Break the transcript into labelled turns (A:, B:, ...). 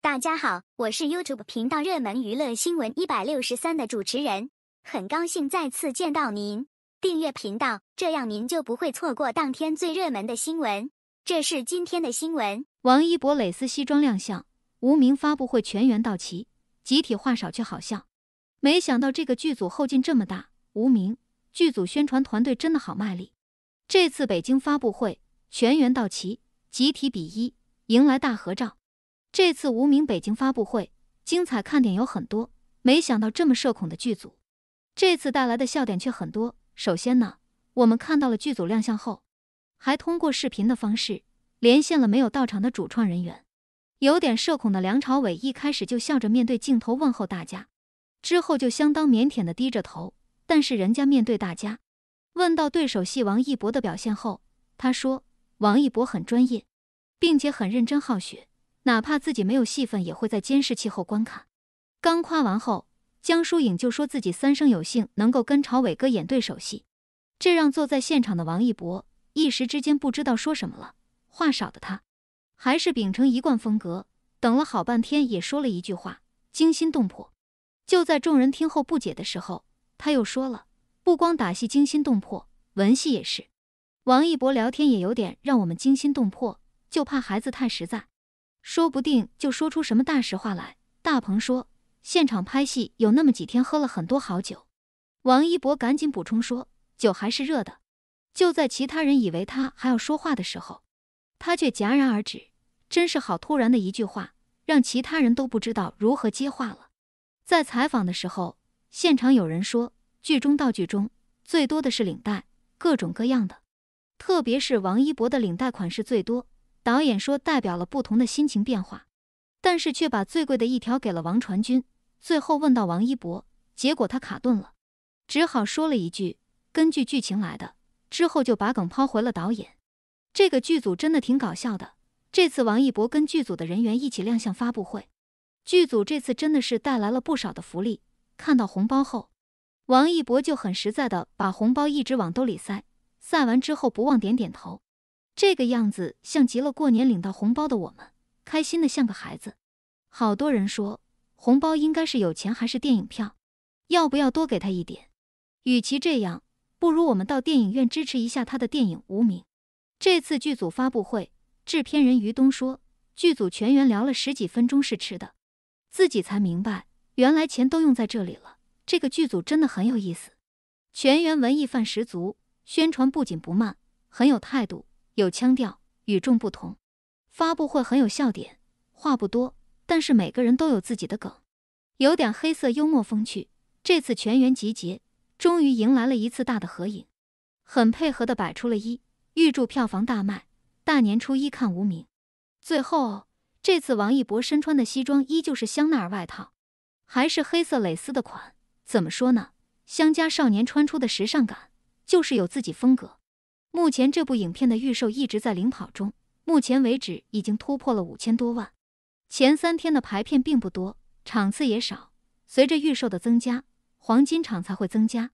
A: 大家好，我是 YouTube 频道热门娱乐新闻一百六十三的主持人，很高兴再次见到您。订阅频道，这样您就不会错过当天最热门的新闻。这是今天的新闻：王一博蕾丝西装亮相，无名发布会全员到齐，集体话少却好笑。没想到这个剧组后劲这么大，无名剧组宣传团队真的好卖力。这次北京发布会全员到齐，集体比一，迎来大合照。这次无名北京发布会精彩看点有很多，没想到这么社恐的剧组，这次带来的笑点却很多。首先呢，我们看到了剧组亮相后，还通过视频的方式连线了没有到场的主创人员。有点社恐的梁朝伟一开始就笑着面对镜头问候大家，之后就相当腼腆的低着头。但是人家面对大家，问到对手戏王一博的表现后，他说王一博很专业，并且很认真好学。哪怕自己没有戏份，也会在监视器后观看。刚夸完后，江疏影就说自己三生有幸能够跟朝伟哥演对手戏，这让坐在现场的王一博一时之间不知道说什么了。话少的他，还是秉承一贯风格，等了好半天也说了一句话：惊心动魄。就在众人听后不解的时候，他又说了：不光打戏惊心动魄，文戏也是。王一博聊天也有点让我们惊心动魄，就怕孩子太实在。说不定就说出什么大实话来。大鹏说：“现场拍戏有那么几天，喝了很多好酒。”王一博赶紧补充说：“酒还是热的。”就在其他人以为他还要说话的时候，他却戛然而止。真是好突然的一句话，让其他人都不知道如何接话了。在采访的时候，现场有人说：“剧中道具中最多的是领带，各种各样的，特别是王一博的领带款式最多。”导演说代表了不同的心情变化，但是却把最贵的一条给了王传君。最后问到王一博，结果他卡顿了，只好说了一句“根据剧情来的”。之后就把梗抛回了导演。这个剧组真的挺搞笑的。这次王一博跟剧组的人员一起亮相发布会，剧组这次真的是带来了不少的福利。看到红包后，王一博就很实在的把红包一直往兜里塞，塞完之后不忘点点头。这个样子像极了过年领到红包的我们，开心的像个孩子。好多人说，红包应该是有钱还是电影票？要不要多给他一点？与其这样，不如我们到电影院支持一下他的电影《无名》。这次剧组发布会，制片人于东说，剧组全员聊了十几分钟是吃的，自己才明白，原来钱都用在这里了。这个剧组真的很有意思，全员文艺范十足，宣传不紧不慢，很有态度。有腔调，与众不同。发布会很有笑点，话不多，但是每个人都有自己的梗，有点黑色幽默风趣。这次全员集结，终于迎来了一次大的合影，很配合的摆出了一。预祝票房大卖，大年初一看无名。最后，这次王一博身穿的西装依旧是香奈儿外套，还是黑色蕾丝的款。怎么说呢，香家少年穿出的时尚感，就是有自己风格。目前这部影片的预售一直在领跑中，目前为止已经突破了五千多万。前三天的排片并不多，场次也少，随着预售的增加，黄金场才会增加。